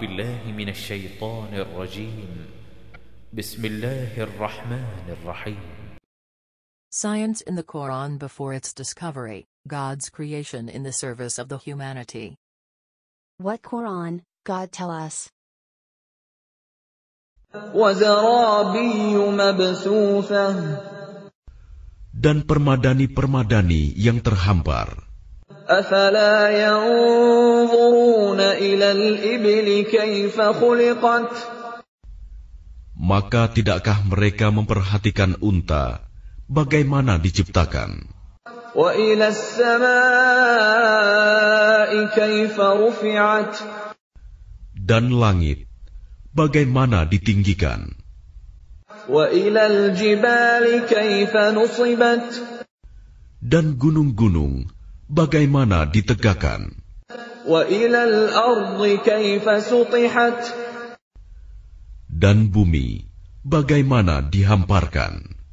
بالله من الشيطان الرجيم بسم الله الرحمن الرحيم Science in the Quran before its discovery, God's creation in the service of the humanity. What Quran, God tell us. Dan permadani-permadani yang terhampar. أفلا ينظرون إلى الإبل كيف خلقت Maka tidakkah mereka memperhatikan unta bagaimana diciptakan? Dan langit bagaimana ditinggikan? Dan gunung-gunung bagaimana ditegakkan. Dan bumi, bagaimana dihamparkan.